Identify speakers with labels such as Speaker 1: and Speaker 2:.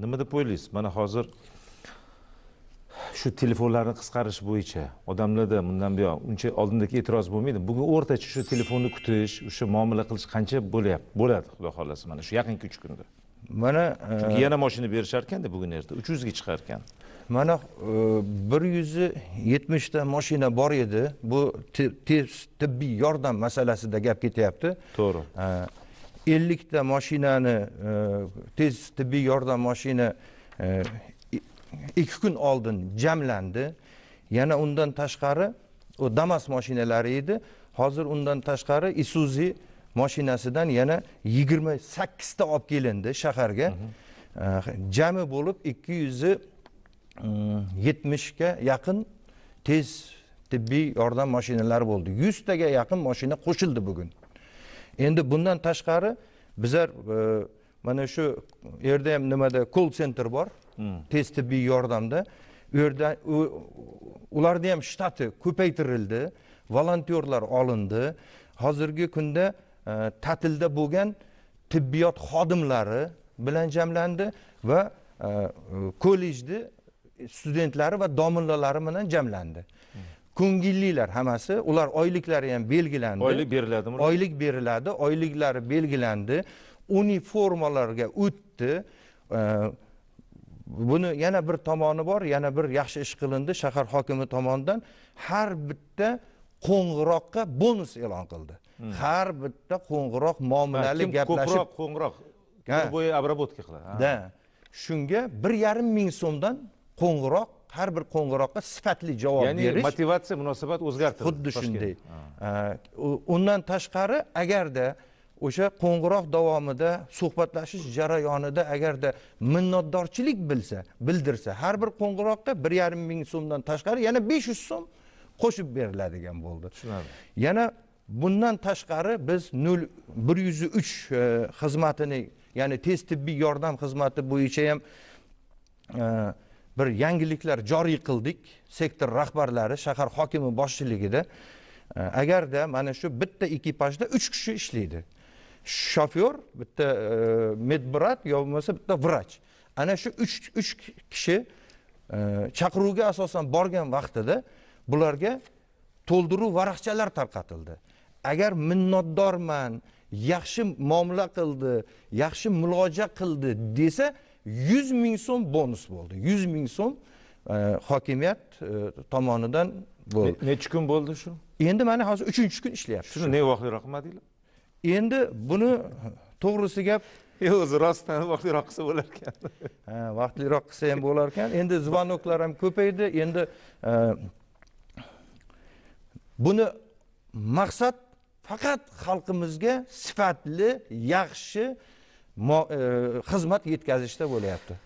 Speaker 1: nima deb o'ylaysiz mana hozir shu telefonlarni qisqarish bo'yicha odamlarda bundan buyon uncha oldindagi e'tiroz bo'lmaydi bugun o'rtacha shu telefonni kutish o'sha muomala qilish qancha bo'lyapti bo'ladi xudo xohlasa mana shu yaqingi uch kunda
Speaker 2: mana e, chunki yana
Speaker 1: moshina berishar ekanda bugun erta uch yuzga chiqar ekan
Speaker 2: mana e, bir yuz yetmishta moshina bor edi bu tez tibbiy yordam masalasida gap ketyapti to'g'ri e, ellikta mashinani e, tez tibbiy yordam mashina e, ikki kun oldin jamlandi yana undan tashqari u damas mashinalari edi hozir undan tashqari isuzi mashinasidan yana yigirma sakkizta olib kelindi shaharga e, jami bo'lib ikki yuz mm, yetmishga yaqin tez tibbiy yordam mashinalari bo'ldi yuztaga yaqin mashina qo'shildi bugun endi bundan tashqari bizlar e, mana shu yerda ham nimada kol center bor hmm. tez tibbiy yordamda u yerda ularni ham shtati ko'paytirildi volontyorlar olindi hozirgi kunda e, ta'tilda bo'lgan tibbiyot xodimlari bilan jamlandi va e, kollejni studentlari va domillalari bilan jamlandi hmm. ko'ngillilar hammasi ular oyliklari ham belgilandi oylik beriladimi oylik beriladi oyliklari belgilandi uniformalarga o'tdi buni yana bir tomoni bor yana bir yaxshi ish qilindi shahar hokimi tomonidan har bitta qo'ng'iroqqa bonus e'lon qildi hmm. har bitta qo'ng'iroq muomalali gaplashib ko'proq qo'ng'iroq bo'yi
Speaker 1: обработка qiladi да
Speaker 2: shunga bir yarim ming so'mdan qo'ng'iroq har bir qo'ng'iroqqa sifatli javob ya'ni berish ya'ni motivatsiya munosabat o'zgartirdi xuddi shunday undan tashqari agarda o'sha qo'ng'iroq davomida suhbatlashish jarayonida agarda minnatdorchilik bilsa bildirsa har bir qo'ng'iroqqa bir yarim ming so'mdan tashqari yana besh yuz so'm qo'shib beriladigan bo'ldi tushunarli yana bundan tashqari biz nol bir yuz uch e, xizmatini ya'ni tez tibbiy yordam xizmati bo'yicha ham e, bir yangiliklar joriy qildik sektor rahbarlari shahar hokimi boshchiligida e, agarda mana shu bitta ekipajda uch kishi ishlaydi shofyor bitta e, medbrat yo bo'lmasa bitta vrach ana shu uch uch kishi e, chaqiruvga asosan borgan vaqtida bularga to'ldiruv varaqchalar tarqatildi agar minnatdorman yaxshi muomala qildi yaxshi muloja qildi desa 100 ming so'm bonus bo'ldi 100 ming so'm e, hokimiyat e, tomonidan bo'ldi nechi kun bo'ldi shu endi mana hozir uchinchi kun ishlayapti shuni ne vaqtliroq qilmadinglar endi buni to'g'risi gap o'zi rostdan vaqtliroq qilsa bo'lar ekan ha vaqtliroq qilsa ham bo'lar ekan endi звоноклар ham ko'paydi endi e, buni maqsad faqat xalqimizga sifatli yaxshi E, xizmat yetkazishda bo'lyapti